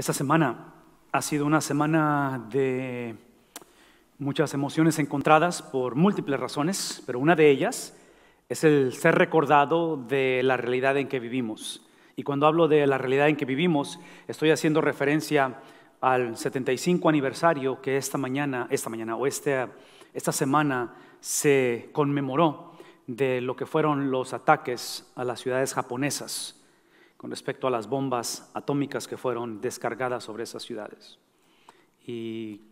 Esta semana ha sido una semana de muchas emociones encontradas por múltiples razones, pero una de ellas es el ser recordado de la realidad en que vivimos. Y cuando hablo de la realidad en que vivimos, estoy haciendo referencia al 75 aniversario que esta mañana, esta mañana o esta, esta semana se conmemoró de lo que fueron los ataques a las ciudades japonesas con respecto a las bombas atómicas que fueron descargadas sobre esas ciudades. Y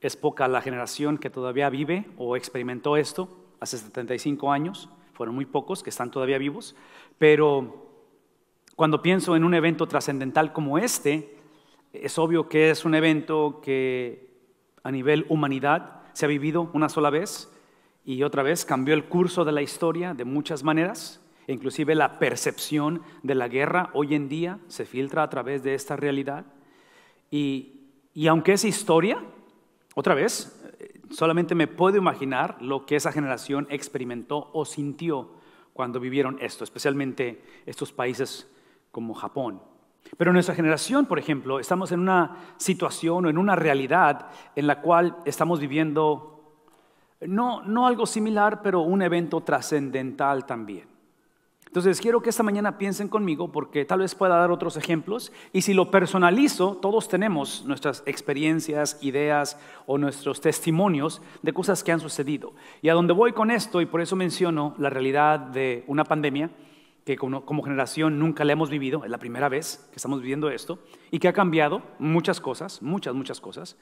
es poca la generación que todavía vive o experimentó esto hace 75 años, fueron muy pocos que están todavía vivos, pero cuando pienso en un evento trascendental como este, es obvio que es un evento que a nivel humanidad se ha vivido una sola vez y otra vez cambió el curso de la historia de muchas maneras Inclusive la percepción de la guerra hoy en día se filtra a través de esta realidad. Y, aunque es historia, otra vez, eh, solamente me puedo imaginar lo que esa generación experimentó o sintió cuando vivieron esto, especialmente estos países como Japón. Pero nuestra generación, por ejemplo, estamos en una situación o en una realidad en la cual estamos viviendo no algo similar, pero un evento trascendental también. Entonces quiero que esta mañana piensen conmigo porque tal vez pueda dar otros ejemplos y si lo personalizo, todos tenemos nuestras experiencias, ideas o nuestros testimonios de cosas que han sucedido. Y a donde voy con esto, y por eso menciono la realidad de una pandemia que como, generación nunca la hemos vivido, es la primera vez que estamos viviendo esto, y que ha cambiado muchas cosas, muchas, muchas cosas.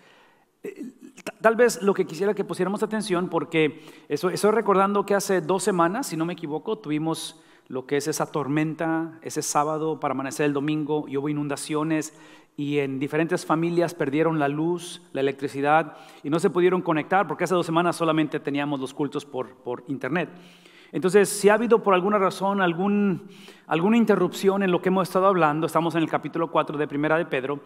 Eh, tal vez lo que quisiera que pusiéramos atención, porque estoy recordando que hace dos semanas, si no me equivoco, tuvimos lo que es esa tormenta, ese sábado para amanecer el domingo, y hubo inundaciones y en diferentes familias perdieron la luz, la electricidad y no se pudieron conectar porque hace dos semanas solamente teníamos los cultos por, internet. Entonces, si ha habido por alguna razón algún, alguna interrupción en lo que hemos estado hablando, estamos en el capítulo 4 de Primera de Pedro,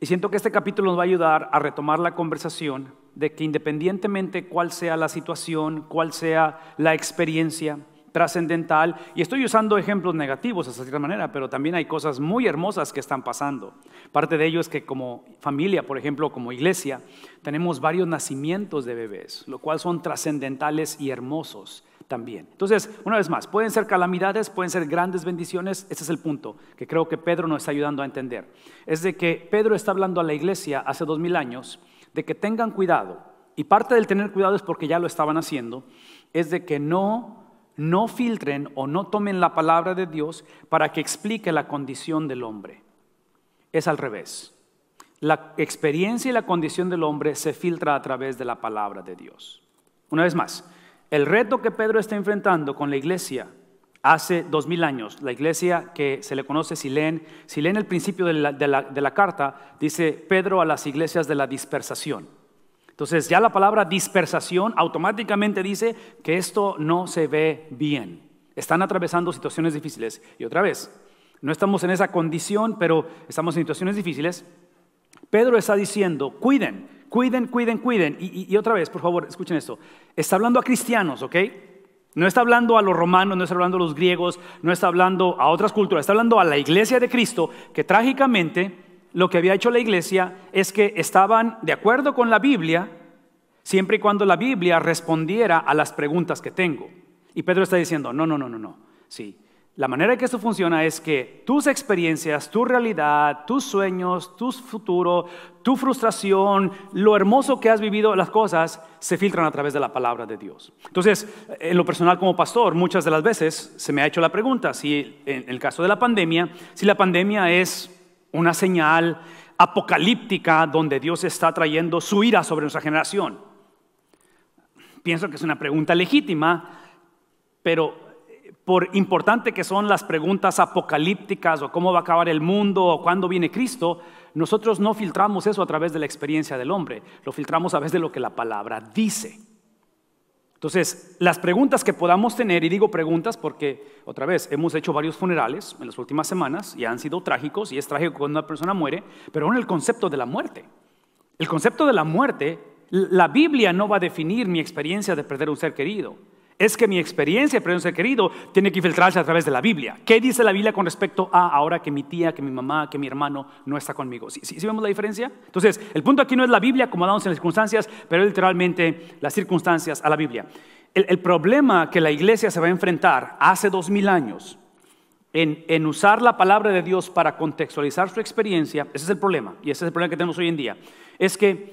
y siento que este capítulo nos va a ayudar a retomar la conversación de que independientemente cuál sea la situación, cuál sea la experiencia, trascendental. Y estoy usando ejemplos negativos de cierta manera, pero también hay cosas muy hermosas que están pasando. Parte de ello es que como familia, por ejemplo, como iglesia, tenemos varios nacimientos de bebés, lo cual son trascendentales y hermosos también. Entonces, una vez más, pueden ser calamidades, pueden ser grandes bendiciones, ese es el punto que creo que Pedro nos está ayudando a entender. Es de que Pedro está hablando a la iglesia hace dos mil años de que tengan cuidado, y parte del tener cuidado es porque ya lo estaban haciendo, es de que no no filtren o no tomen la palabra de Dios para que explique la condición del hombre. Es al revés. La experiencia y la condición del hombre se filtra a través de la palabra de Dios. Una vez más, el reto que Pedro está enfrentando con la iglesia hace dos mil años, la iglesia que se le conoce, si leen, el principio de la carta, dice Pedro a las iglesias de la dispersación. Entonces ya la palabra dispersación automáticamente dice que esto no se ve bien. Están atravesando situaciones difíciles. Y otra vez, no estamos en esa condición, pero estamos en situaciones difíciles. Pedro está diciendo, cuiden, cuiden, cuiden, cuiden. Y, otra vez, por favor, escuchen esto. Está hablando a cristianos, ¿ok? No está hablando a los romanos, no está hablando a los griegos, no está hablando a otras culturas, está hablando a la iglesia de Cristo que trágicamente lo que había hecho la iglesia es que estaban de acuerdo con la Biblia, siempre y cuando la Biblia respondiera a las preguntas que tengo. Y Pedro está diciendo, no, no, no, no, no. Sí, la manera en que esto funciona es que tus experiencias, tu realidad, tus sueños, tu futuro, tu frustración, lo hermoso que has vivido, las cosas, se filtran a través de la palabra de Dios. Entonces, en lo personal como pastor, muchas de las veces se me ha hecho la pregunta, si en el caso de la pandemia, si la pandemia es una señal apocalíptica donde Dios está trayendo su ira sobre nuestra generación. Pienso que es una pregunta legítima, pero eh, por importante que son las preguntas apocalípticas o cómo va a acabar el mundo o cuándo viene Cristo, nosotros no filtramos eso a través de la experiencia del hombre, lo filtramos a través de lo que la palabra dice. Entonces, las preguntas que podamos tener, y digo preguntas porque, otra vez, hemos hecho varios funerales en las últimas semanas y han sido trágicos, y es trágico cuando una persona muere, pero aún el concepto de la muerte. El concepto de la muerte, la Biblia no va a definir mi experiencia de perder un ser querido es que mi experiencia, pero querido, tiene que filtrarse a través de la Biblia. ¿Qué dice la Biblia con respecto a ahora que mi tía, que mi mamá, que mi hermano no está conmigo? ¿Sí, sí, vemos la diferencia? Entonces, el punto aquí no es la Biblia como damos en las circunstancias, pero literalmente las circunstancias a la Biblia. El, problema que la iglesia se va a enfrentar hace dos mil años en, usar la palabra de Dios para contextualizar su experiencia, ese es el problema, y ese es el problema que tenemos hoy en día, es que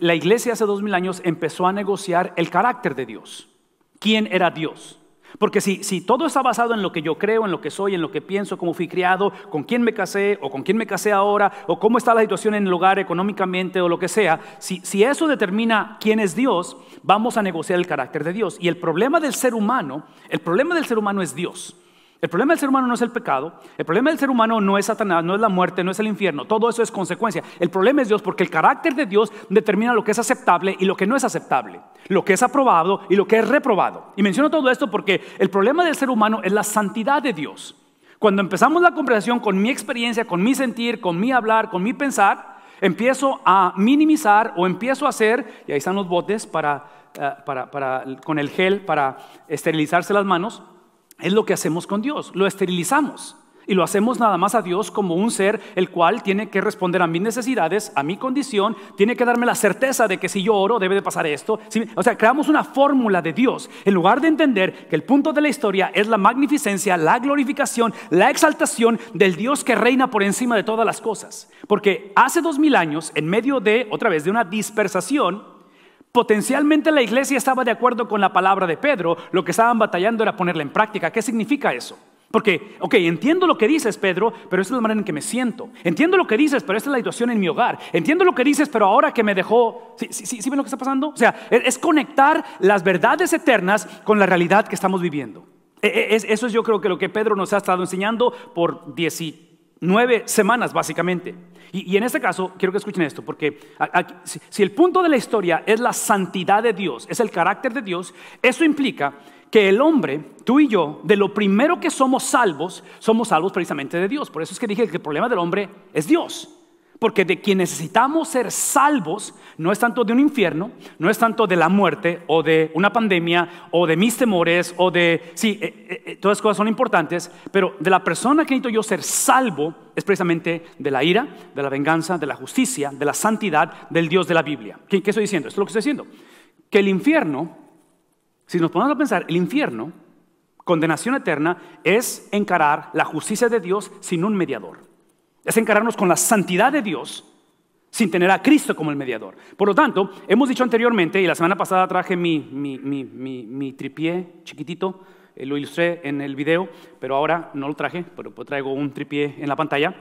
la iglesia hace dos mil años empezó a negociar el carácter de Dios quién era Dios. Porque si, todo está basado en lo que yo creo, en lo que soy, en lo que pienso, cómo fui criado, con quién me casé o con quién me casé ahora, o cómo está la situación en el hogar económicamente o lo que sea, si eso determina quién es Dios, vamos a negociar el carácter de Dios. Y el problema del ser humano, el problema del ser humano es Dios. El problema del ser humano no es el pecado, el problema del ser humano no es Satanás, no es la muerte, no es el infierno, todo eso es consecuencia. El problema es Dios porque el carácter de Dios determina lo que es aceptable y lo que no es aceptable, lo que es aprobado y lo que es reprobado. Y menciono todo esto porque el problema del ser humano es la santidad de Dios. Cuando empezamos la conversación con mi experiencia, con mi sentir, con mi hablar, con mi pensar, empiezo a minimizar o empiezo a hacer, y ahí están los botes para eh, con el gel para esterilizarse las manos, es lo que hacemos con Dios, lo esterilizamos y lo hacemos nada más a Dios como un ser el cual tiene que responder a mis necesidades, a mi condición, tiene que darme la certeza de que si yo oro debe de pasar esto. O sea, creamos una fórmula de Dios en lugar de entender que el punto de la historia es la magnificencia, la glorificación, la exaltación del Dios que reina por encima de todas las cosas. Porque hace dos mil años, en medio de, otra vez, de una dispersación, Potencialmente la iglesia estaba de acuerdo con la palabra de Pedro, lo que estaban batallando era ponerla en práctica. ¿Qué significa eso? Porque, ok, entiendo lo que dices, Pedro, pero esta es la manera en que me siento. Entiendo lo que dices, pero esta es la situación en mi hogar. Entiendo lo que dices, pero ahora que me dejó... ¿Sí, ven lo que está pasando? O sea, e-, es conectar las verdades eternas con la realidad que estamos viviendo. E-, e-, eso es yo creo que lo que Pedro nos ha estado enseñando por 17 nueve semanas básicamente. Y, en este caso, quiero que escuchen esto, porque si, el punto de la historia es la santidad de Dios, es el carácter de Dios, eso implica que el hombre, tú y yo, de lo primero que somos salvos, somos salvos precisamente de Dios. Por eso es que dije que el problema del hombre es Dios. Porque de quien necesitamos ser salvos no es tanto de un infierno, no es tanto de la muerte o de una pandemia o de mis temores o de... Sí, eh, eh, eh, todas las cosas son importantes, pero de la persona que necesito yo ser salvo es precisamente de la ira, de la venganza, de la justicia, de la santidad del Dios de la Biblia. ¿Qué, qué estoy diciendo? Esto es lo que estoy diciendo. Que el infierno, si nos ponemos a pensar, el infierno, condenación eterna, es encarar la justicia de Dios sin un mediador es encararnos con la santidad de Dios sin tener a Cristo como el mediador. Por lo tanto, hemos dicho anteriormente, y la semana pasada traje mi, tripié chiquitito, eh, lo ilustré en el video, pero ahora no lo traje, pero pues traigo un tripié en la pantalla,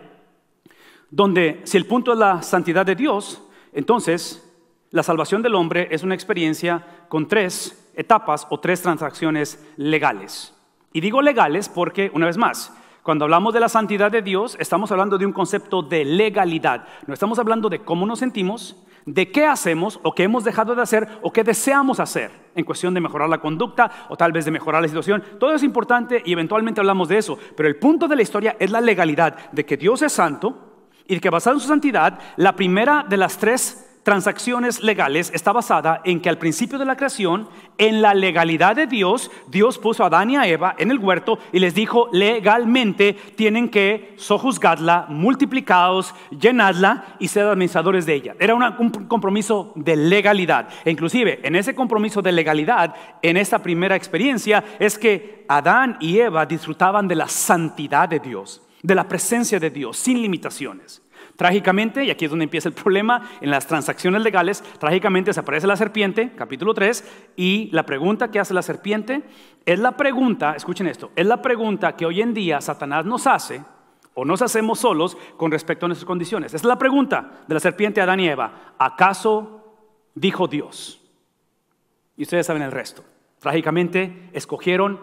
donde si el punto es la santidad de Dios, entonces la salvación del hombre es una experiencia con tres etapas o tres transacciones legales. Y digo legales porque, una vez más, cuando hablamos de la santidad de Dios, estamos hablando de un concepto de legalidad. No estamos hablando de cómo nos sentimos, de qué hacemos o qué hemos dejado de hacer o qué deseamos hacer en cuestión de mejorar la conducta o tal vez de mejorar la situación. Todo es importante y eventualmente hablamos de eso, pero el punto de la historia es la legalidad de que Dios es santo y de que basado en su santidad, la primera de las tres transacciones legales está basada en que al principio de la creación, en la legalidad de Dios, Dios puso a Adán y a Eva en el huerto y les dijo legalmente tienen que sojuzgarla, multiplicados, llenadla y ser administradores de ella. Era un compromiso de legalidad. E inclusive en ese compromiso de legalidad, en esta primera experiencia, es que Adán y Eva disfrutaban de la santidad de Dios, de la presencia de Dios, sin limitaciones. Trágicamente, y aquí es donde empieza el problema, en las transacciones legales, trágicamente aparece la serpiente, capítulo 3, y la pregunta que hace la serpiente es la pregunta, escuchen esto, es la pregunta que hoy en día Satanás nos hace o nos hacemos solos con respecto a nuestras condiciones. es la pregunta de la serpiente a Adán y Eva. ¿Acaso dijo Dios? Y ustedes saben el resto. Trágicamente, escogieron,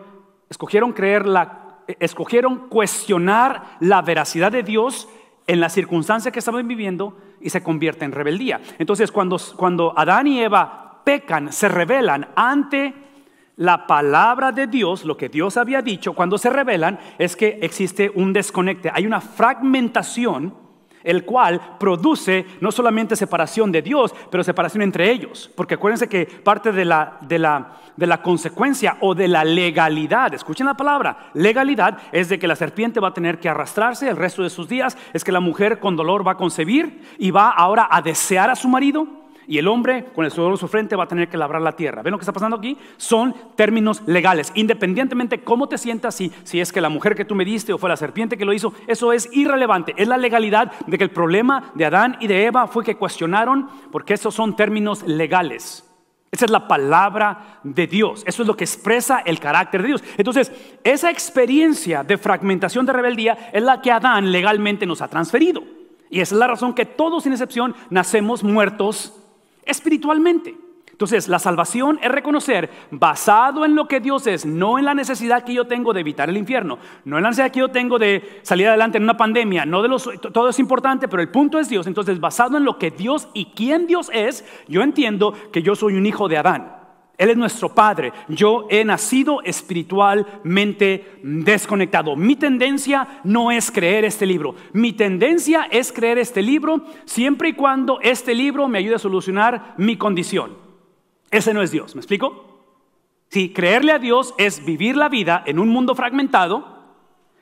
escogieron creer la, escogieron cuestionar la veracidad de Dios en la circunstancia que estaban viviendo y se convierte en rebeldía. Entonces, cuando, cuando Adán y Eva pecan, se rebelan ante la palabra de Dios, lo que Dios había dicho, cuando se rebelan es que existe un desconecte, hay una fragmentación el cual produce no solamente separación de Dios, pero separación entre ellos. Porque acuérdense que parte de la, de la, de la consecuencia o de la legalidad, escuchen la palabra, legalidad es de que la serpiente va a tener que arrastrarse el resto de sus días, es que la mujer con dolor va a concebir y va ahora a desear a su marido y el hombre con el sudor en su frente va a tener que labrar la tierra. ¿Ven lo que está pasando aquí? Son términos legales. Independientemente cómo te sientas, si, si es que la mujer que tú me diste o fue la serpiente que lo hizo, eso es irrelevante. Es la legalidad de que el problema de Adán y de Eva fue que cuestionaron, porque esos son términos legales. Esa es la palabra de Dios. Eso es lo que expresa el carácter de Dios. Entonces, esa experiencia de fragmentación de rebeldía es la que Adán legalmente nos ha transferido. Y esa es la razón que todos, sin excepción, nacemos muertos espiritualmente. Entonces, la salvación es reconocer, basado en lo que Dios es, no en la necesidad que yo tengo de evitar el infierno, no en la necesidad que yo tengo de salir adelante en una pandemia, no de los, todo es importante, pero el punto es Dios. Entonces, basado en lo que Dios y quién Dios es, yo entiendo que yo soy un hijo de Adán. Él es nuestro Padre. Yo he nacido espiritualmente desconectado. Mi tendencia no es creer este libro. Mi tendencia es creer este libro siempre y cuando este libro me ayude a solucionar mi condición. Ese no es Dios. ¿Me explico? Si sí, creerle a Dios es vivir la vida en un mundo fragmentado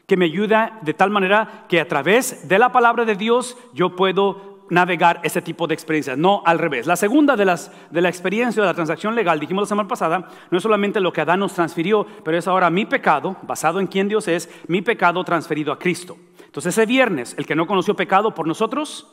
que me ayuda de tal manera que a través de la palabra de Dios yo puedo navegar ese tipo de experiencias, no al revés. La segunda de, las, de la experiencia de la transacción legal, dijimos la semana pasada, no es solamente lo que Adán nos transfirió, pero es ahora mi pecado, basado en quién Dios es, mi pecado transferido a Cristo. Entonces ese viernes, el que no conoció pecado por nosotros,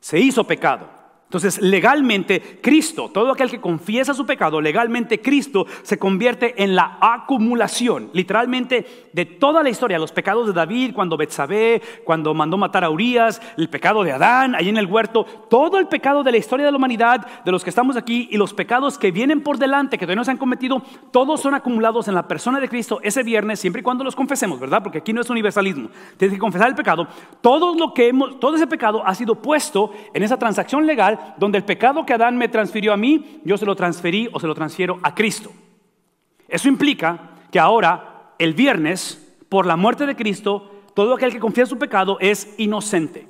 se hizo pecado. Entonces, legalmente, Cristo, todo aquel que confiesa su pecado, legalmente Cristo se convierte en la acumulación, literalmente, de toda la historia, los pecados de David, cuando Betsabé, cuando mandó matar a Urias, el pecado de Adán, allí en el huerto, todo el pecado de la historia de la humanidad, de los que estamos aquí, y los pecados que vienen por delante, que todavía no se han cometido, todos son acumulados en la persona de Cristo ese viernes, siempre y cuando los confesemos, ¿verdad? Porque aquí no es universalismo. Tienes que confesar el pecado. Todo lo que hemos, todo ese pecado ha sido puesto en esa transacción legal donde el pecado que Adán me transfirió a mí, yo se lo transferí o se lo transfiero a Cristo. Eso implica que ahora, el viernes, por la muerte de Cristo, todo aquel que confía en su pecado es inocente.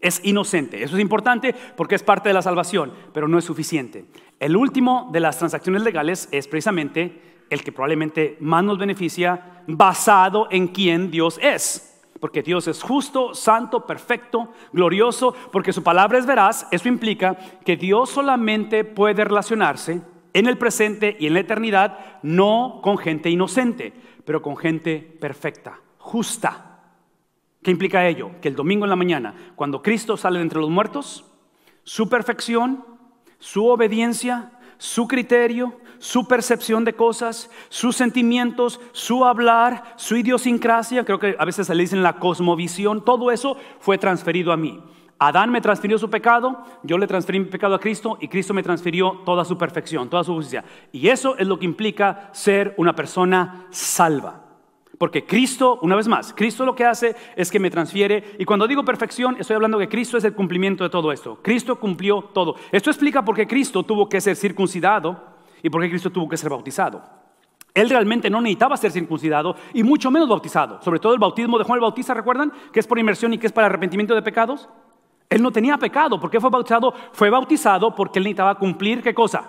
Es inocente. Eso es importante porque es parte de la salvación, pero no es suficiente. El último de las transacciones legales es precisamente el que probablemente más nos beneficia basado en quién Dios es porque Dios es justo, santo, perfecto, glorioso, porque su palabra es veraz, eso implica que Dios solamente puede relacionarse en el presente y en la eternidad, no con gente inocente, pero con gente perfecta, justa. ¿Qué implica ello? Que el domingo en la mañana, cuando Cristo sale de entre los muertos, su perfección, su obediencia, su criterio, su percepción de cosas, sus sentimientos, su hablar, su idiosincrasia, creo que a veces se le dicen la cosmovisión, todo eso fue transferido a mí. Adán me transfirió su pecado, yo le transferí mi pecado a Cristo y Cristo me transfirió toda su perfección, toda su justicia. Y eso es lo que implica ser una persona salva. Porque Cristo, una vez más, Cristo lo que hace es que me transfiere. Y cuando digo perfección, estoy hablando que Cristo es el cumplimiento de todo esto. Cristo cumplió todo. Esto explica por qué Cristo tuvo que ser circuncidado y por qué Cristo tuvo que ser bautizado. Él realmente no necesitaba ser circuncidado y mucho menos bautizado. Sobre todo el bautismo de Juan el Bautista, ¿recuerdan? Que es por inmersión y que es para arrepentimiento de pecados. Él no tenía pecado. ¿Por qué fue bautizado? Fue bautizado porque él necesitaba cumplir qué cosa?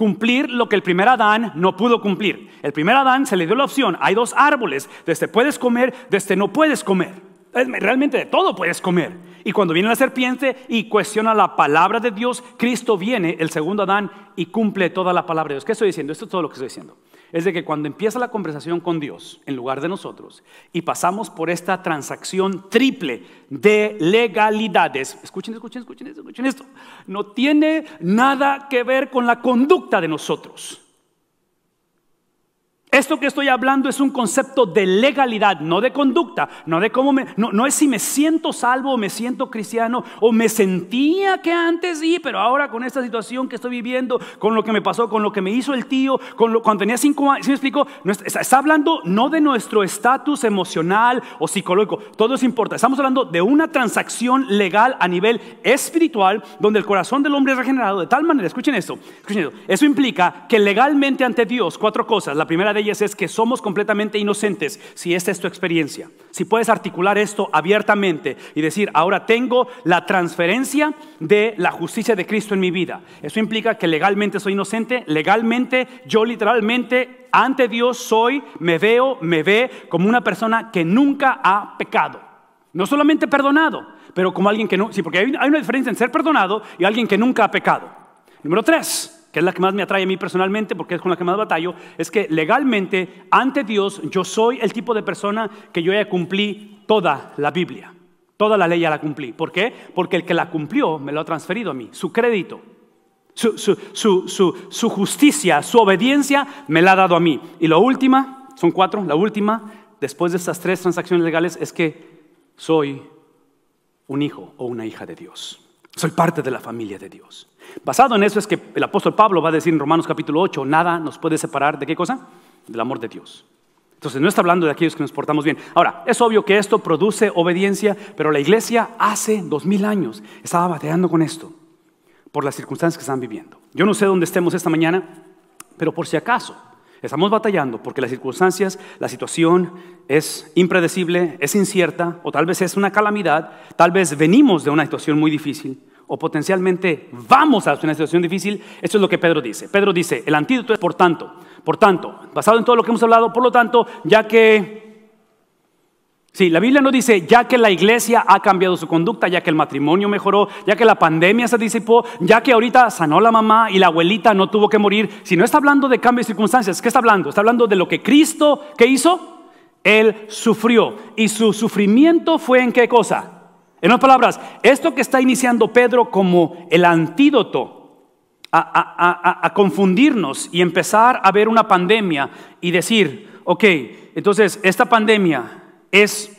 cumplir lo que el primer Adán no pudo cumplir. El primer Adán se le dio la opción, hay dos árboles, desde este puedes comer, desde este no puedes comer. Realmente de todo puedes comer. Y cuando viene la serpiente y cuestiona la palabra de Dios, Cristo viene, el segundo Adán, y cumple toda la palabra de Dios. ¿Qué estoy diciendo? Esto es todo lo que estoy diciendo es de que cuando empieza la conversación con Dios en lugar de nosotros y pasamos por esta transacción triple de legalidades, escuchen, escuchen, escuchen, escuchen esto, no tiene nada que ver con la conducta de nosotros. Esto que estoy hablando es un concepto de legalidad, no de conducta, no de cómo me, no, no, es si me siento salvo o me siento cristiano o me sentía que antes sí, pero ahora con esta situación que estoy viviendo, con lo que me pasó, con lo que me hizo el tío, con lo, cuando tenía cinco años, si me explico? está, hablando no de nuestro estatus emocional o psicológico, todo eso importa. Estamos hablando de una transacción legal a nivel espiritual donde el corazón del hombre es regenerado de tal manera, escuchen esto, escuchen esto. Eso implica que legalmente ante Dios cuatro cosas. La primera de es que somos completamente inocentes si esta es tu experiencia. Si puedes articular esto abiertamente y decir, ahora tengo la transferencia de la justicia de Cristo en mi vida. Eso implica que legalmente soy inocente, legalmente yo literalmente ante Dios soy, me veo, me ve como una persona que nunca ha pecado. No solamente perdonado, pero como alguien que no... Sí, porque hay una diferencia en ser perdonado y alguien que nunca ha pecado. Número tres que es la que más me atrae a mí personalmente, porque es con la que más batallo, es que legalmente, ante Dios, yo soy el tipo de persona que yo ya cumplí toda la Biblia. Toda la ley ya la cumplí. ¿Por qué? Porque el que la cumplió me lo ha transferido a mí, su crédito. Su, su justicia, su obediencia me la ha dado a mí. Y la última, son cuatro, la última, después de estas tres transacciones legales, es que soy un hijo o una hija de Dios. Soy parte de la familia de Dios. Basado en eso es que el apóstol Pablo va a decir en Romanos capítulo 8, nada nos puede separar de qué cosa? Del amor de Dios. Entonces no está hablando de aquellos que nos portamos bien. Ahora, es obvio que esto produce obediencia, pero la iglesia hace dos mil años estaba bateando con esto por las circunstancias que están viviendo. Yo no sé dónde estemos esta mañana, pero por si acaso estamos batallando porque las circunstancias, la situación es impredecible, es incierta o tal vez es una calamidad, tal vez venimos de una situación muy difícil o potencialmente vamos a una situación difícil, eso es lo que Pedro dice. Pedro dice, el antídoto es por tanto, por tanto, basado en todo lo que hemos hablado, por lo tanto, ya que... Sí, la Biblia no dice, ya que la iglesia ha cambiado su conducta, ya que el matrimonio mejoró, ya que la pandemia se disipó, ya que ahorita sanó la mamá y la abuelita no tuvo que morir. Si no está hablando de cambios de circunstancias, ¿qué está hablando? Está hablando de lo que Cristo, ¿qué hizo? Él sufrió. ¿Y su sufrimiento fue en qué cosa? En otras palabras, esto que está iniciando Pedro como el antídoto a, confundirnos y empezar a ver una pandemia y decir, ok, entonces esta pandemia es,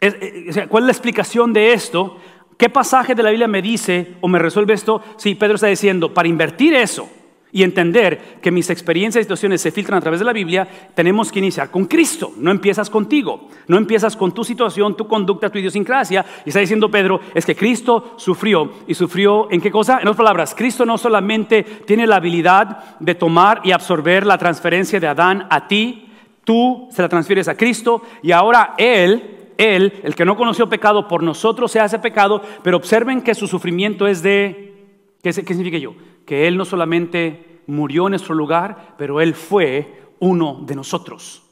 es, eh, ¿cuál es la explicación de esto? ¿Qué pasaje de la Biblia me dice o me resuelve esto? Sí, Pedro está diciendo, para invertir eso, y entender que mis experiencias y situaciones se filtran a través de la Biblia, tenemos que iniciar con Cristo. No empiezas contigo, no empiezas con tu situación, tu conducta, tu idiosincrasia. Y está diciendo Pedro, es que Cristo sufrió. ¿Y sufrió en qué cosa? En otras palabras, Cristo no solamente tiene la habilidad de tomar y absorber la transferencia de Adán a ti, tú se la transfieres a Cristo y ahora Él... Él, el que no conoció pecado, por nosotros se hace pecado, pero observen que su sufrimiento es de... ¿Qué significa yo? Que Él no solamente murió en nuestro lugar, pero Él fue uno de nosotros.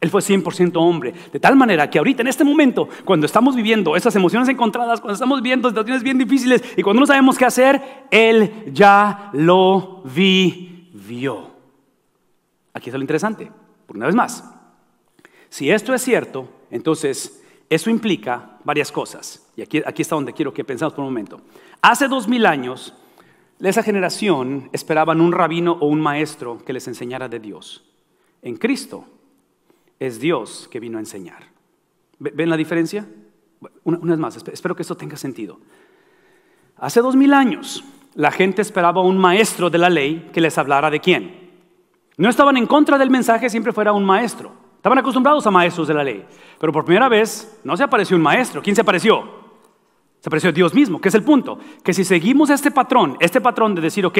Él fue 100% hombre. De tal manera que ahorita, en este momento, cuando estamos viviendo esas emociones encontradas, cuando estamos viviendo situaciones bien difíciles y cuando no sabemos qué hacer, Él ya lo vivió. Aquí es lo interesante, por una vez más. Si esto es cierto, entonces eso implica varias cosas. Y aquí, aquí está donde quiero que pensemos por un momento. Hace dos mil años, esa generación esperaban un rabino o un maestro que les enseñara de Dios. En Cristo es Dios que vino a enseñar. ¿Ven la diferencia? Una, vez más, espero que esto tenga sentido. Hace dos mil años, la gente esperaba un maestro de la ley que les hablara de quién. No estaban en contra del mensaje, siempre fuera un maestro. Estaban acostumbrados a maestros de la ley. Pero por primera vez no se apareció un maestro. ¿Quién se apareció? Se apreció Dios mismo, que es el punto. Que si seguimos este patrón, este patrón de decir, ok,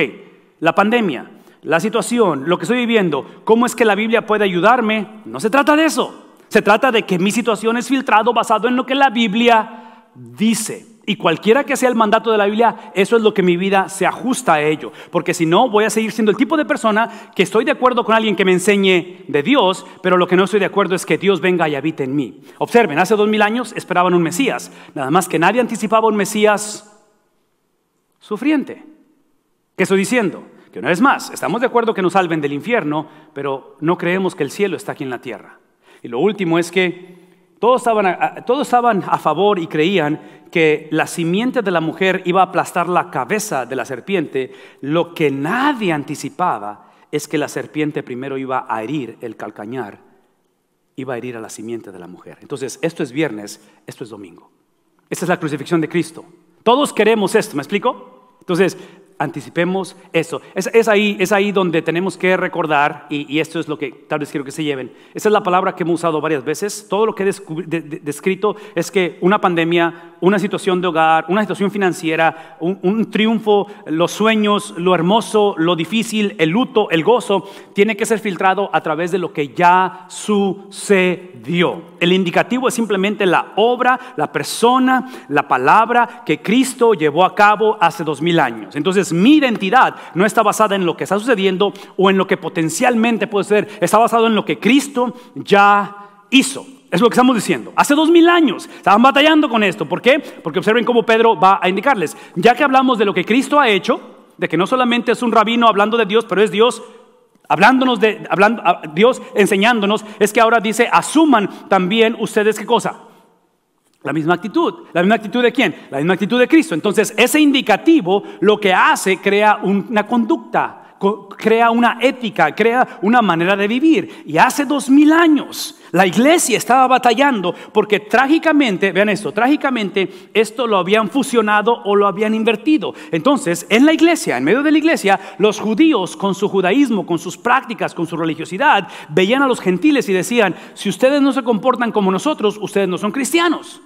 la pandemia, la situación, lo que estoy viviendo, cómo es que la Biblia puede ayudarme, no se trata de eso. Se trata de que mi situación es filtrado basado en lo que la Biblia dice. Y cualquiera que sea el mandato de la Biblia, eso es lo que mi vida se ajusta a ello. Porque si no, voy a seguir siendo el tipo de persona que estoy de acuerdo con alguien que me enseñe de Dios, pero lo que no estoy de acuerdo es que Dios venga y habite en mí. Observen, hace dos mil años esperaban un Mesías. Nada más que nadie anticipaba un Mesías sufriente. ¿Qué estoy diciendo? Que una vez más, estamos de acuerdo que nos salven del infierno, pero no creemos que el cielo está aquí en la tierra. Y lo último es que todos estaban, a, favor y creían que la simiente de la mujer iba a aplastar la cabeza de la serpiente. Lo que nadie anticipaba es que la serpiente primero iba a herir el calcañar, iba a herir a la simiente de la mujer. Entonces, esto es viernes, esto es domingo. Esta es la crucifixión de Cristo. Todos queremos esto, ¿me explico? Entonces, anticipemos eso. Es, ahí, es ahí donde tenemos que recordar, y, esto es lo que tal vez quiero que se lleven. Esa es la palabra que hemos usado varias veces. Todo lo que he descrito es que una pandemia, una situación de hogar, una situación financiera, un, un, triunfo, los sueños, lo hermoso, lo difícil, el luto, el gozo, tiene que ser filtrado a través de lo que ya sucedió. El indicativo es simplemente la obra, la persona, la palabra que Cristo llevó a cabo hace dos mil años. Entonces, mi identidad no está basada en lo que está sucediendo o en lo que potencialmente puede ser, está basado en lo que Cristo ya hizo. Es lo que estamos diciendo. Hace dos mil años estaban batallando con esto. ¿Por qué? Porque observen cómo Pedro va a indicarles. Ya que hablamos de lo que Cristo ha hecho, de que no solamente es un rabino hablando de Dios, pero es Dios hablándonos de Dios enseñándonos, es que ahora dice, asuman también ustedes qué cosa? La misma actitud. ¿La misma actitud de quién? La misma actitud de Cristo. Entonces, ese indicativo lo que hace crea una conducta, crea una ética, crea una manera de vivir. Y hace dos mil años la iglesia estaba batallando porque trágicamente, vean esto, trágicamente esto lo habían fusionado o lo habían invertido. Entonces, en la iglesia, en medio de la iglesia, los judíos con su judaísmo, con sus prácticas, con su religiosidad, veían a los gentiles y decían, si ustedes no se comportan como nosotros, ustedes no son cristianos.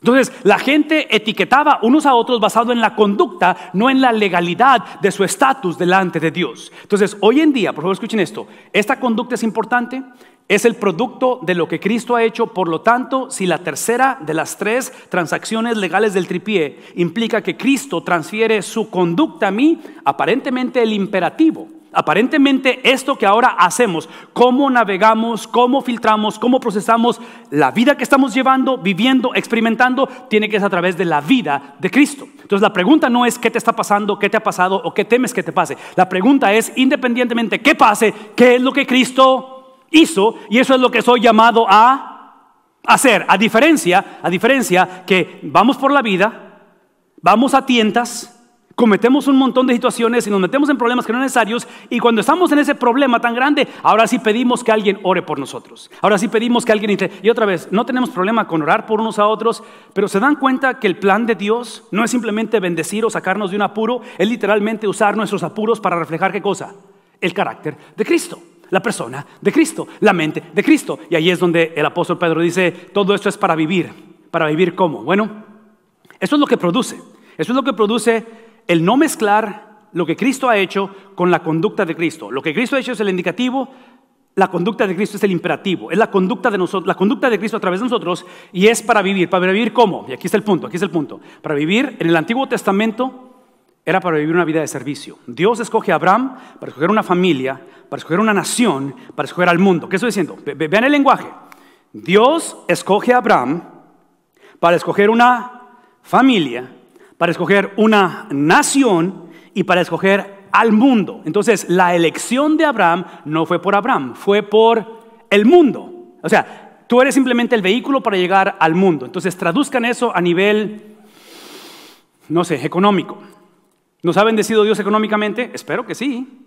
Entonces, la gente etiquetaba unos a otros basado en la conducta, no en la legalidad de su estatus delante de Dios. Entonces, hoy en día, por favor, escuchen esto, esta conducta es importante, es el producto de lo que Cristo ha hecho, por lo tanto, si la tercera de las tres transacciones legales del tripié implica que Cristo transfiere su conducta a mí, aparentemente el imperativo aparentemente esto que ahora hacemos, cómo navegamos, cómo filtramos, cómo procesamos la vida que estamos llevando, viviendo, experimentando, tiene que ser a través de la vida de Cristo. Entonces la pregunta no es qué te está pasando, qué te ha pasado o qué temes que te pase. La pregunta es, independientemente qué pase, qué es lo que Cristo hizo y eso es lo que soy llamado a hacer. A diferencia, a diferencia que vamos por la vida, vamos a tientas, cometemos un montón de situaciones y nos metemos en problemas que no son necesarios y cuando estamos en ese problema tan grande, ahora sí pedimos que alguien ore por nosotros. Ahora sí pedimos que alguien... Y otra vez, no tenemos problema con orar por unos a otros, pero se dan cuenta que el plan de Dios no es simplemente bendecir o sacarnos de un apuro, es literalmente usar nuestros apuros para reflejar qué cosa? El carácter de Cristo. La persona de Cristo, la mente de Cristo. Y ahí es donde el apóstol Pedro dice, todo esto es para vivir. ¿Para vivir cómo? Bueno, eso es lo que produce. Eso es lo que produce el no mezclar lo que Cristo ha hecho con la conducta de Cristo. Lo que Cristo ha hecho es el indicativo, la conducta de Cristo es el imperativo, es la conducta de nosotros, la conducta de Cristo a través de nosotros y es para vivir. ¿Para vivir cómo? Y aquí está el punto, aquí está el punto. Para vivir en el Antiguo Testamento era para vivir una vida de servicio. Dios escoge a Abraham para escoger una familia, para escoger una nación, para escoger al mundo. ¿Qué estoy diciendo? Vean el lenguaje. Dios escoge a Abraham para escoger una familia, para escoger una nación y para escoger al mundo. Entonces, la elección de Abraham no fue por Abraham, fue por el mundo. O sea, tú eres simplemente el vehículo para llegar al mundo. Entonces, traduzcan eso a nivel, no sé, económico. ¿Nos ha bendecido Dios económicamente? Espero que sí.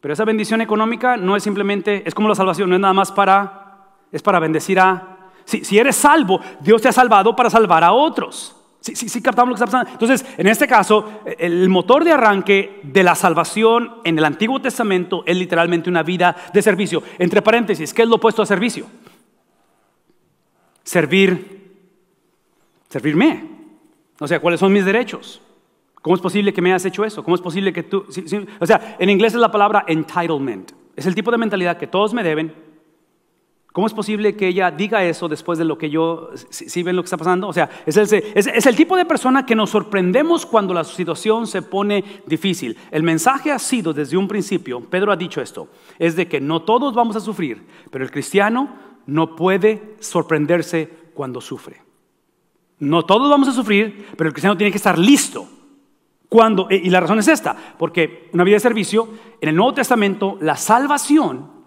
Pero esa bendición económica no es simplemente, es como la salvación, no es nada más para, es para bendecir a... Si, si eres salvo, Dios te ha salvado para salvar a otros. ¿Sí, captamos lo que está pasando? Entonces, en este caso, e-, el motor de arranque de la salvación en el Antiguo Testamento es literalmente una vida de servicio. Entre paréntesis, ¿qué es lo opuesto a servicio? Servir, servirme. O sea, ¿cuáles son mis derechos? ¿Cómo es posible que me hayas hecho eso? ¿Cómo es posible que tú... o sea, en inglés es la palabra entitlement. Es el tipo de mentalidad que todos me deben, ¿Cómo es posible que ella diga eso después de lo que yo, si, ven lo que está pasando? O sea, es el, es el tipo de persona que nos sorprendemos cuando la situación se pone difícil. El mensaje ha sido desde un principio, Pedro ha dicho esto, es de que no todos vamos a sufrir, pero el cristiano no puede sorprenderse cuando sufre. No todos vamos a sufrir, pero el cristiano tiene que estar listo cuando, eh, y la razón es esta, porque una vida de servicio, en el Nuevo Testamento, la salvación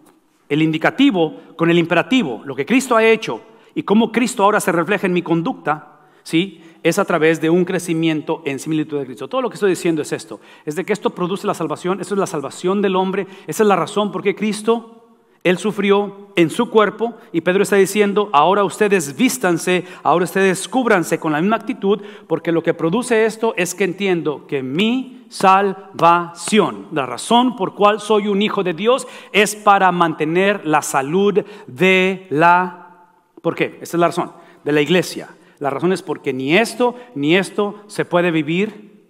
el indicativo con el imperativo, lo que Cristo ha hecho y cómo Cristo ahora se refleja en mi conducta, ¿sí? es a través de un crecimiento en similitud de Cristo. Todo lo que estoy diciendo es esto, es de que esto produce la salvación, eso es la salvación del hombre, esa es la razón por qué Cristo él sufrió en su cuerpo y Pedro está diciendo, ahora ustedes vístanse, ahora ustedes cúbranse con la misma actitud, porque lo que produce esto es que entiendo que mi salvación, la razón por cual soy un hijo de Dios es para mantener la salud de la... ¿Por qué? Esta es la razón, de la iglesia. La razón es porque ni esto ni esto se puede vivir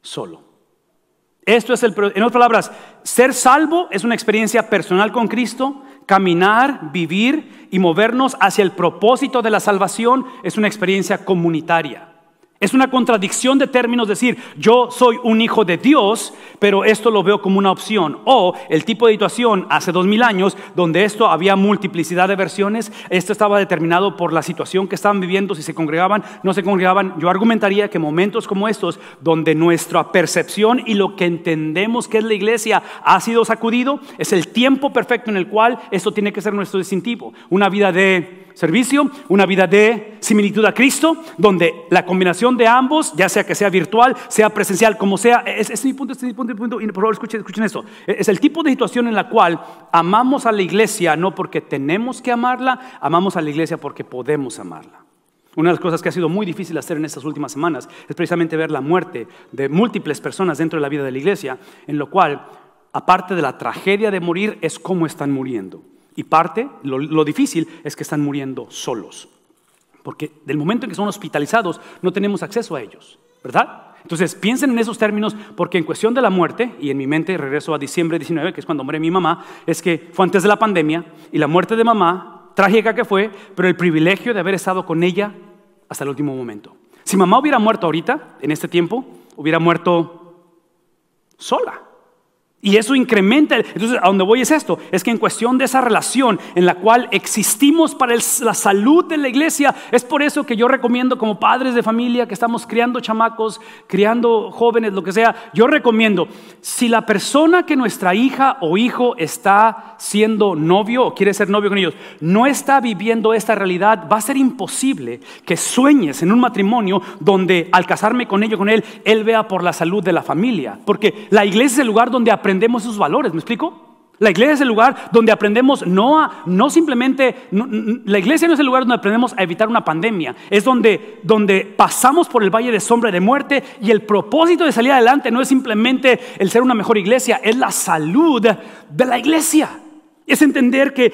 solo. Esto es el, en otras palabras, ser salvo es una experiencia personal con Cristo, caminar, vivir y movernos hacia el propósito de la salvación es una experiencia comunitaria. Es una contradicción de términos decir, yo soy un hijo de Dios, pero esto lo veo como una opción. O el tipo de situación hace dos mil años, donde esto había multiplicidad de versiones, esto estaba determinado por la situación que estaban viviendo, si se congregaban, no se congregaban. Yo argumentaría que momentos como estos, donde nuestra percepción y lo que entendemos que es la iglesia ha sido sacudido, es el tiempo perfecto en el cual esto tiene que ser nuestro distintivo. Una vida de servicio, una vida de similitud a Cristo, donde la combinación de ambos, ya sea que sea virtual, sea presencial, como sea, es mi punto, es punto, escuchen, es el tipo de situación en la cual amamos a la iglesia no porque tenemos que amarla, amamos a la iglesia porque podemos amarla. Una de las cosas que ha sido muy difícil hacer en estas últimas semanas es precisamente ver la muerte de múltiples personas dentro de la vida de la iglesia, en lo cual, aparte de la tragedia de morir, es cómo están muriendo. Y parte, lo difícil es que están muriendo solos. Porque del momento en que son hospitalizados no tenemos acceso a ellos, ¿verdad? Entonces piensen en esos términos porque en cuestión de la muerte, y en mi mente regreso a diciembre 19, que es cuando muere mi mamá, es que fue antes de la pandemia y la muerte de mamá, trágica que fue, pero el privilegio de haber estado con ella hasta el último momento. Si mamá hubiera muerto ahorita, en este tiempo, hubiera muerto sola. Y eso incrementa. Entonces, a donde voy es esto, es que en cuestión de esa relación en la cual existimos para la salud de la iglesia, es por eso que yo recomiendo como padres de familia que estamos criando chamacos, criando jóvenes, lo que sea, yo recomiendo, si la persona que nuestra hija o hijo está siendo novio o quiere ser novio con ellos, no está viviendo esta realidad, va a ser imposible que sueñes en un matrimonio donde al casarme con ello, con él, él vea por la salud de la familia. Porque la iglesia es el lugar donde aprendemos esos valores, ¿me explico? La iglesia es el lugar donde aprendemos no, no simplemente, la iglesia no es el lugar donde aprendemos a evitar una pandemia, es donde, donde pasamos por el valle de sombra de muerte y el propósito de salir adelante no es simplemente el ser una mejor iglesia, es la salud de la iglesia. Es entender que,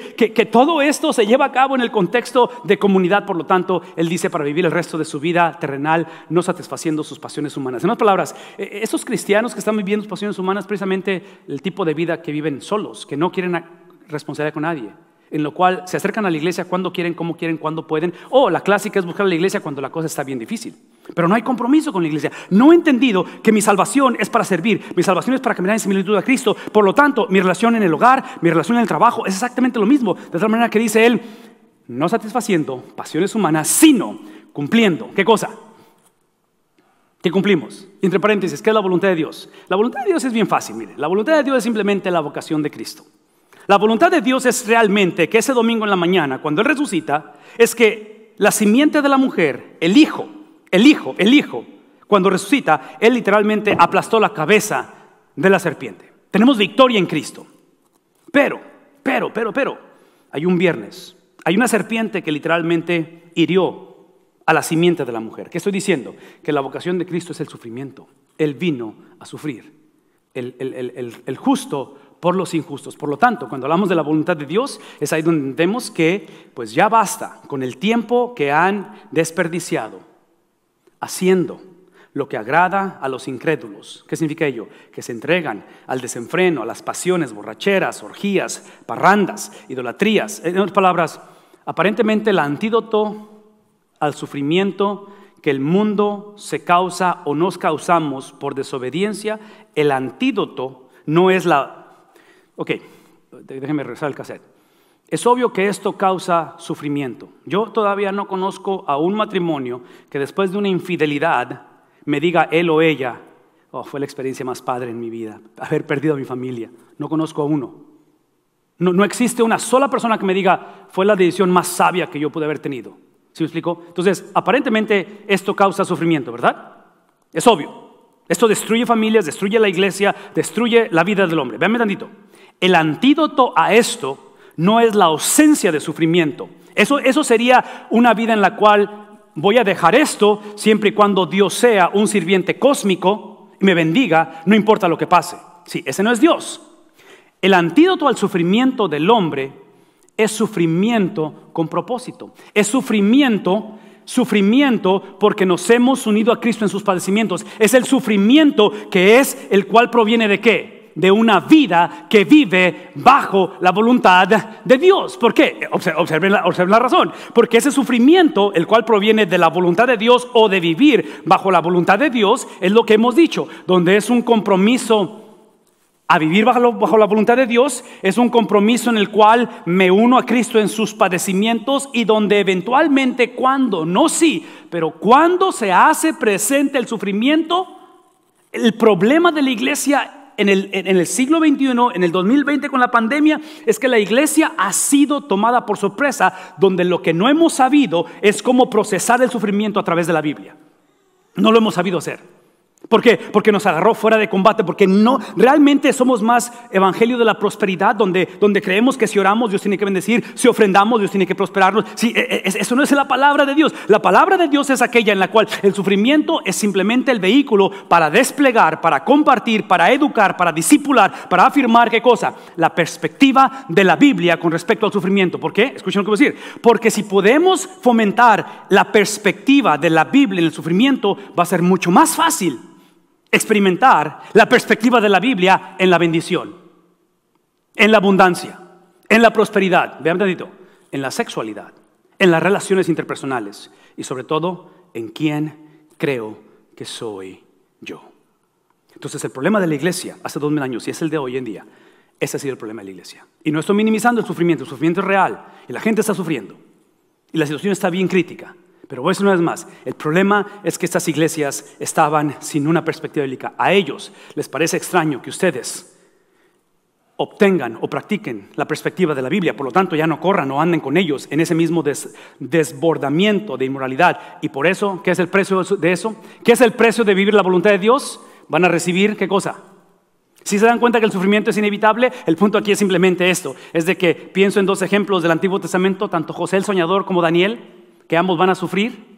todo esto se lleva a cabo en el contexto de comunidad, por lo tanto, él dice para vivir el resto de su vida terrenal no satisfaciendo sus pasiones humanas. En otras palabras, e, e, esos cristianos que están viviendo sus pasiones humanas, precisamente el tipo de vida que viven solos, que no quieren responsabilidad con nadie, en lo cual se acercan a la iglesia cuando quieren, como quieren, cuando pueden. O oh, la clásica es buscar la iglesia cuando la cosa está bien difícil. Pero no hay compromiso con la iglesia. No he entendido que mi salvación es para servir, mi salvación es para caminar en similitud a Cristo. Por lo tanto, mi relación en el hogar, mi relación en el trabajo es exactamente lo mismo. De tal manera que dice él, no satisfaciendo pasiones humanas, sino cumpliendo. ¿Qué cosa? ¿Qué cumplimos. Entre paréntesis, ¿qué es la voluntad de Dios? La voluntad de Dios es bien fácil, mire. La voluntad de Dios es simplemente la vocación de Cristo. La voluntad de Dios es realmente que ese domingo en la mañana, cuando Él resucita, es que la simiente de la mujer, el hijo, el hijo, el hijo, cuando resucita, Él literalmente aplastó la cabeza de la serpiente. Tenemos victoria en Cristo. Pero, pero, pero, pero, hay un viernes. Hay una serpiente que literalmente hirió a la simiente de la mujer. ¿Qué estoy diciendo? Que la vocación de Cristo es el sufrimiento. Él vino a sufrir. El, el, el, el justo por los injustos. Por lo tanto, cuando hablamos de la voluntad de Dios, es ahí donde entendemos que pues ya basta con el tiempo que han desperdiciado haciendo lo que agrada a los incrédulos. ¿Qué significa ello? Que se entregan al desenfreno, a las pasiones, borracheras, orgías, parrandas, idolatrías. En otras palabras, aparentemente el antídoto al sufrimiento que el mundo se causa o nos causamos por desobediencia, el antídoto no es la Ok, déjenme regresar al cassette. Es obvio que esto causa sufrimiento. Yo todavía no conozco a un matrimonio que después de una infidelidad me diga él o ella, oh, fue la experiencia más padre en mi vida, haber perdido a mi familia. No conozco a uno. No, existe una sola persona que me diga, fue la decisión más sabia que yo pude haber tenido. ¿Sí me explico? Entonces, aparentemente esto causa sufrimiento, ¿verdad? Es obvio. Esto destruye familias, destruye la iglesia, destruye la vida del hombre. Veanme tantito. El antídoto a esto no es la ausencia de sufrimiento. Eso, sería una vida en la cual voy a dejar esto siempre y cuando Dios sea un sirviente cósmico y me bendiga, no importa lo que pase. Sí, ese no es Dios. El antídoto al sufrimiento del hombre es sufrimiento con propósito. Es sufrimiento sufrimiento porque nos hemos unido a Cristo en sus padecimientos. Es el sufrimiento que es el cual proviene de qué? de una vida que vive bajo la voluntad de Dios. ¿Por qué? Observen la, razón. Porque ese sufrimiento, el cual proviene de la voluntad de Dios o de vivir bajo la voluntad de Dios, es lo que hemos dicho, donde es un compromiso a vivir bajo, bajo, la voluntad de Dios es un compromiso en el cual me uno a Cristo en sus padecimientos y donde eventualmente cuando, no sí, pero cuando se hace presente el sufrimiento, el problema de la iglesia en el, siglo XXI, en el 2020 con la pandemia, es que la iglesia ha sido tomada por sorpresa, donde lo que no hemos sabido es cómo procesar el sufrimiento a través de la Biblia. No lo hemos sabido hacer. ¿Por qué? Porque nos agarró fuera de combate, porque no, realmente somos más evangelio de la prosperidad, donde, donde creemos que si oramos Dios tiene que bendecir, si ofrendamos Dios tiene que prosperarnos. Sí, e, e, eso no es la palabra de Dios. La palabra de Dios es aquella en la cual el sufrimiento es simplemente el vehículo para desplegar, para compartir, para educar, para disipular, para afirmar qué cosa. La perspectiva de la Biblia con respecto al sufrimiento. ¿Por qué? Escuchen lo que voy a decir. Porque si podemos fomentar la perspectiva de la Biblia en el sufrimiento, va a ser mucho más fácil experimentar la perspectiva de la Biblia en la bendición, en la abundancia, en la prosperidad, vean en la sexualidad, en las relaciones interpersonales y sobre todo en quién creo que soy yo. Entonces el problema de la iglesia hace dos mil años y es el de hoy en día, ese ha sido el problema de la iglesia. Y no estoy minimizando el sufrimiento, el sufrimiento es real y la gente está sufriendo y la situación está bien crítica. Pero voy a decir una vez más, el problema es que estas iglesias estaban sin una perspectiva bíblica. A ellos les parece extraño que ustedes obtengan o practiquen la perspectiva de la Biblia, por lo tanto ya no corran o anden con ellos en ese mismo desbordamiento de inmoralidad. Y por eso, ¿qué es el precio de eso? ¿Qué es el precio de vivir la voluntad de Dios? Van a recibir, ¿qué cosa? Si se dan cuenta que el sufrimiento es inevitable, el punto aquí es simplemente esto, es de que pienso en dos ejemplos del Antiguo Testamento, tanto José el Soñador como Daniel, que ambos van a sufrir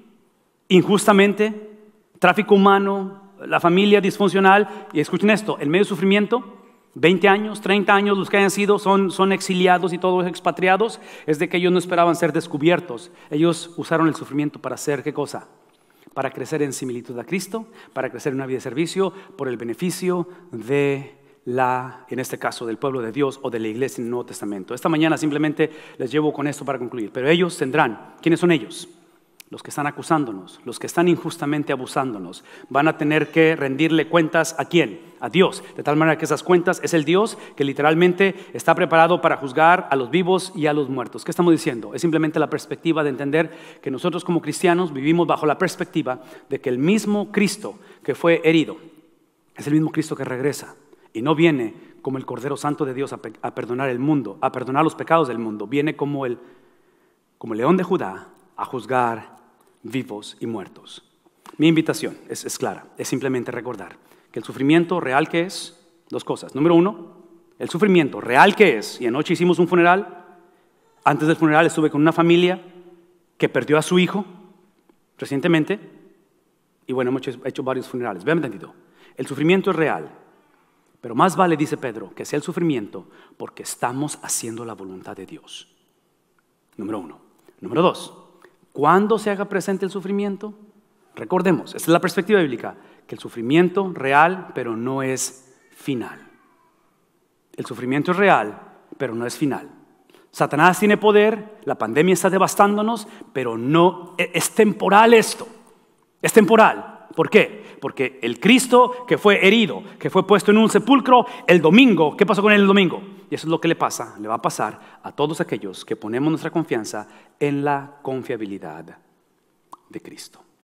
injustamente, tráfico humano, la familia disfuncional. Y escuchen esto, el medio sufrimiento, 20 años, 30 años, los que hayan sido son, son exiliados y todos expatriados, es de que ellos no esperaban ser descubiertos. Ellos usaron el sufrimiento para hacer qué cosa? Para crecer en similitud a Cristo, para crecer en una vida de servicio, por el beneficio de la, en este caso, del pueblo de Dios o de la iglesia en el Nuevo Testamento. Esta mañana simplemente les llevo con esto para concluir, pero ellos tendrán, ¿quiénes son ellos? Los que están acusándonos, los que están injustamente abusándonos, van a tener que rendirle cuentas a quién? A Dios. De tal manera que esas cuentas es el Dios que literalmente está preparado para juzgar a los vivos y a los muertos. ¿Qué estamos diciendo? Es simplemente la perspectiva de entender que nosotros como cristianos vivimos bajo la perspectiva de que el mismo Cristo que fue herido es el mismo Cristo que regresa y no viene como el Cordero Santo de Dios a, perdonar el mundo, a perdonar los pecados del mundo. Viene como el, león de Judá a juzgar vivos y muertos. Mi invitación es, clara, es simplemente recordar que el sufrimiento real que es, dos cosas. Número uno, el sufrimiento real que es, y anoche hicimos un funeral, antes del funeral estuve con una familia que perdió a su hijo recientemente, y bueno, hemos hecho, varios funerales. Vean entendido. el sufrimiento es real, pero más vale, dice Pedro, que sea el sufrimiento porque estamos haciendo la voluntad de Dios. Número uno. Número dos, cuando se haga presente el sufrimiento, recordemos, esta es la perspectiva bíblica, que el sufrimiento real, pero no es final. El sufrimiento es real, pero no es final. Satanás tiene poder, la pandemia está devastándonos, pero no e, es temporal esto. Es temporal. ¿Por qué? Porque el Cristo que fue herido, que fue puesto en un sepulcro el domingo, ¿qué pasó con él el domingo? Y eso es lo que le pasa, le va a pasar a todos aquellos que ponemos nuestra confianza en la confiabilidad de Cristo.